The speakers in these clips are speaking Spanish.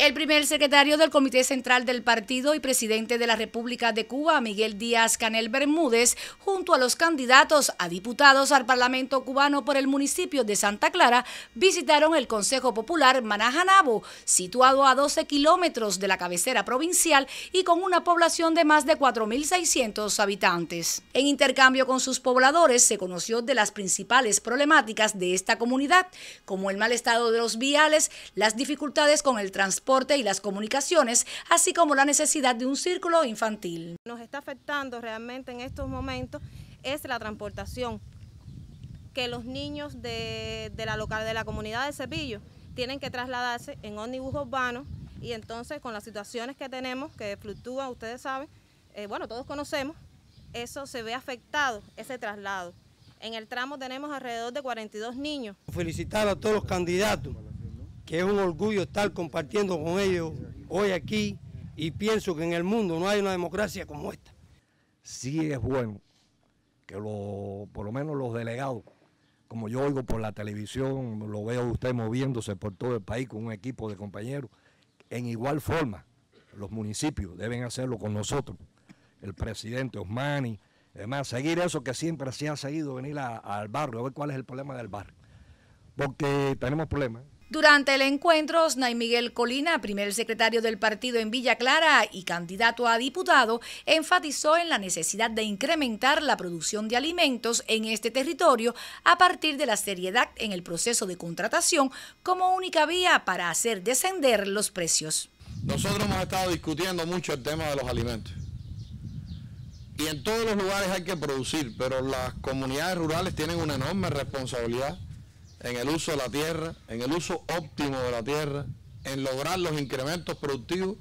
El primer secretario del Comité Central del Partido y presidente de la República de Cuba, Miguel Díaz Canel Bermúdez, junto a los candidatos a diputados al Parlamento cubano por el municipio de Santa Clara, visitaron el Consejo Popular Manajanabo, situado a 12 kilómetros de la cabecera provincial y con una población de más de 4.600 habitantes. En intercambio con sus pobladores, se conoció de las principales problemáticas de esta comunidad, como el mal estado de los viales, las dificultades con el transporte, y las comunicaciones, así como la necesidad de un círculo infantil. Nos está afectando realmente en estos momentos es la transportación, que los niños de, la local, de la comunidad de Cepillo tienen que trasladarse en ómnibus urbanos y entonces con las situaciones que tenemos, que fluctúan, ustedes saben, eh, bueno, todos conocemos, eso se ve afectado, ese traslado. En el tramo tenemos alrededor de 42 niños. Felicitar a todos los candidatos que es un orgullo estar compartiendo con ellos hoy aquí y pienso que en el mundo no hay una democracia como esta. Sí es bueno que lo, por lo menos los delegados, como yo oigo por la televisión, lo veo usted moviéndose por todo el país con un equipo de compañeros, en igual forma los municipios deben hacerlo con nosotros, el presidente Osmani, además seguir eso que siempre se ha seguido, venir al barrio, a ver cuál es el problema del barrio, porque tenemos problemas durante el encuentro, Osnay Miguel Colina, primer secretario del partido en Villa Clara y candidato a diputado, enfatizó en la necesidad de incrementar la producción de alimentos en este territorio a partir de la seriedad en el proceso de contratación como única vía para hacer descender los precios. Nosotros hemos estado discutiendo mucho el tema de los alimentos. Y en todos los lugares hay que producir, pero las comunidades rurales tienen una enorme responsabilidad en el uso de la tierra, en el uso óptimo de la tierra, en lograr los incrementos productivos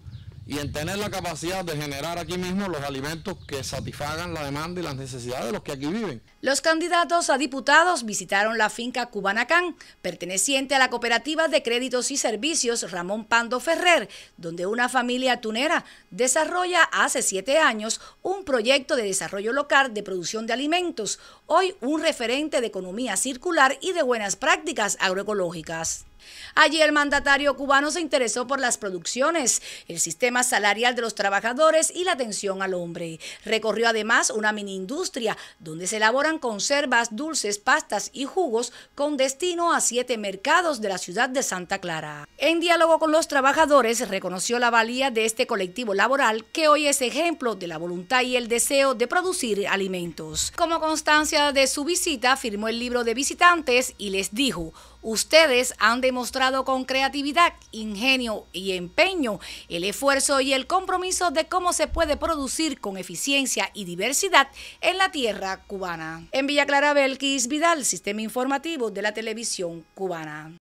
y en tener la capacidad de generar aquí mismo los alimentos que satisfagan la demanda y las necesidades de los que aquí viven. Los candidatos a diputados visitaron la finca Cubanacán, perteneciente a la cooperativa de créditos y servicios Ramón Pando Ferrer, donde una familia tunera desarrolla hace siete años un proyecto de desarrollo local de producción de alimentos, hoy un referente de economía circular y de buenas prácticas agroecológicas. Allí el mandatario cubano se interesó por las producciones, el sistema salarial de los trabajadores y la atención al hombre. Recorrió además una mini industria donde se elaboran conservas, dulces, pastas y jugos con destino a siete mercados de la ciudad de Santa Clara. En diálogo con los trabajadores reconoció la valía de este colectivo laboral que hoy es ejemplo de la voluntad y el deseo de producir alimentos. Como constancia de su visita firmó el libro de visitantes y les dijo, ustedes han de demostrado con creatividad, ingenio y empeño el esfuerzo y el compromiso de cómo se puede producir con eficiencia y diversidad en la tierra cubana. En Villa Clara Belkis Vidal, Sistema Informativo de la Televisión Cubana.